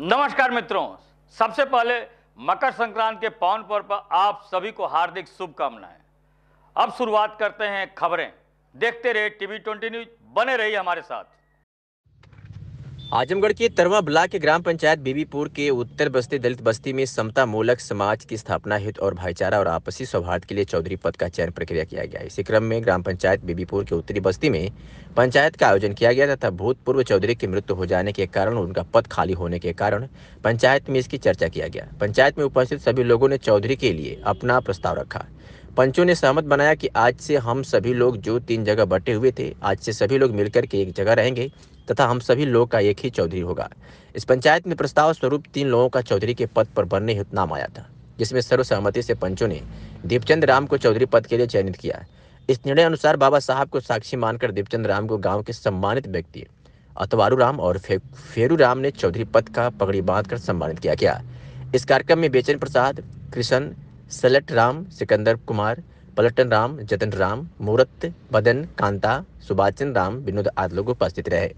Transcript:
नमस्कार मित्रों सबसे पहले मकर संक्रांति के पावन पर्व पर आप सभी को हार्दिक शुभकामनाएं अब शुरुआत करते हैं खबरें देखते रहे टीवी ट्वेंटी न्यूज बने रहिए हमारे साथ आजमगढ़ के तरवा ब्लाक के ग्राम पंचायत बीबीपुर के उत्तर बस्ती दलित बस्ती में समता मूलक समाज की स्थापना हित और भाईचारा और आपसी सौहार्द के लिए चौधरी पद का चयन प्रक्रिया किया गया इसी क्रम में ग्राम पंचायत बीबीपुर के उत्तरी बस्ती में पंचायत का आयोजन किया गया तथा भूतपूर्व चौधरी की मृत्यु हो जाने के कारण उनका पद खाली होने के कारण पंचायत में इसकी चर्चा किया गया पंचायत में उपस्थित सभी लोगों ने चौधरी के लिए अपना प्रस्ताव रखा पंचों ने सहमत बनाया कि आज से हम सभी लोग जो तीन जगह बटे हुए थे आज से सभी लोग मिलकर के एक जगह रहेंगे तथा हम सभी लोग का एक ही चौधरी होगा इस पंचायत में प्रस्ताव स्वरूप तीन लोगों का चौधरी के पद पर बनने हेतु नाम आया था जिसमें सर्वसहमति से पंचों ने दीपचंद राम को चौधरी पद के लिए चयनित किया इस निर्णय अनुसार बाबा साहब को साक्षी मानकर दीपचंद राम को गांव के सम्मानित व्यक्ति अतवारू राम और फे, फेरू राम ने चौधरी पद का पगड़ी बांधकर सम्मानित किया गया इस कार्यक्रम में बेचन प्रसाद कृष्ण सलट राम सिकंदर कुमार पलटन राम जतन राम मूर्त बदन कांता सुबाचन राम विनोद आदि लोग उपस्थित रहे